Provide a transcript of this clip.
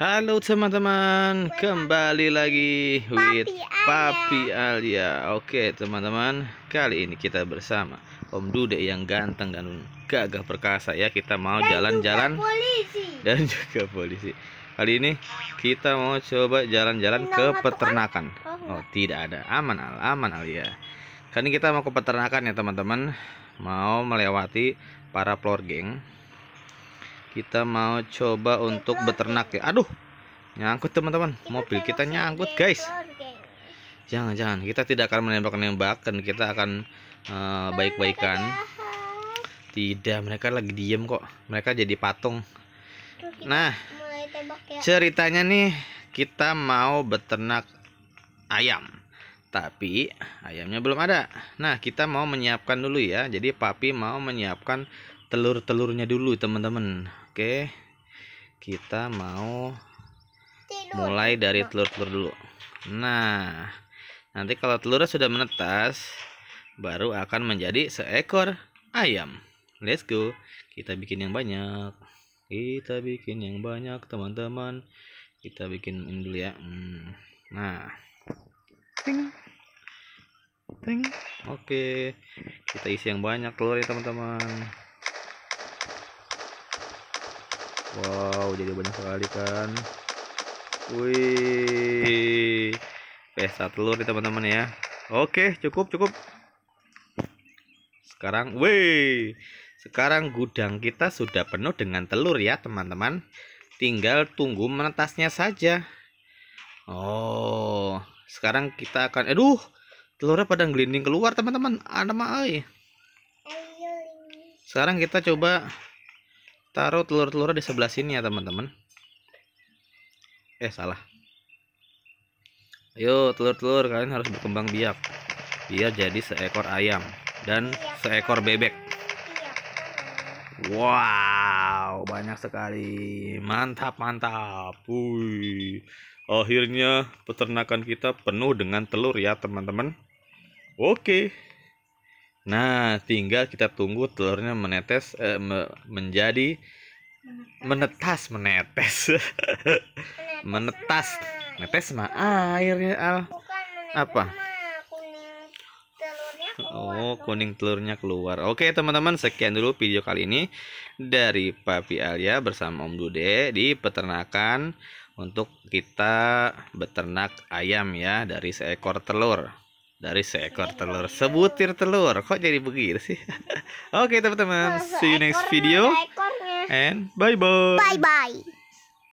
Halo teman-teman, kembali lagi with Papi Alia. Oke teman-teman, kali ini kita bersama Om Dude yang ganteng dan gagah perkasa ya. Kita mau jalan-jalan dan juga polisi. Kali ini kita mau coba jalan-jalan ke peternakan. Oh, oh tidak ada, aman al, aman Alia. Ya. Kali ini kita mau ke peternakan ya teman-teman. Mau melewati para plor geng kita mau coba untuk beternak ya aduh nyangkut teman-teman mobil kita nyangkut guys jangan-jangan kita tidak akan menembak-nembakan kita akan uh, baik-baikan tidak mereka lagi diem kok mereka jadi patung nah ya. ceritanya nih kita mau beternak ayam tapi ayamnya belum ada. Nah, kita mau menyiapkan dulu ya. Jadi papi mau menyiapkan telur-telurnya dulu, teman-teman. Oke. Kita mau mulai dari telur-telur dulu. Nah, nanti kalau telurnya sudah menetas, baru akan menjadi seekor ayam. Let's go. Kita bikin yang banyak. Kita bikin yang banyak, teman-teman. Kita bikin ini dulu ya. Hmm. Nah. Ding. Teng. Oke. Kita isi yang banyak telur ya, teman-teman. Wow, jadi banyak sekali kan. Wih. Pesta telur ya, teman-teman ya. Oke, cukup, cukup. Sekarang, wih. Sekarang gudang kita sudah penuh dengan telur ya, teman-teman. Tinggal tunggu menetasnya saja. Oh, sekarang kita akan aduh telurnya pada ngelinding keluar teman-teman ada mah sekarang kita coba taruh telur-telurnya di sebelah sini ya teman-teman eh salah ayo telur-telur kalian harus berkembang biak biar jadi seekor ayam dan iya, kan? seekor bebek iya, kan? wow banyak sekali mantap mantap Wih. akhirnya peternakan kita penuh dengan telur ya teman-teman Oke. Nah, tinggal kita tunggu telurnya menetes eh, me menjadi menetas menetes. menetas. Menetes sama airnya Al. Apa? Oh, kuning telurnya keluar. Oke, teman-teman, sekian dulu video kali ini dari Papi Alia bersama Om Dude di peternakan untuk kita beternak ayam ya dari seekor telur dari seekor telur sebutir telur kok jadi begitu sih oke okay, teman-teman see you next video and bye bye bye bye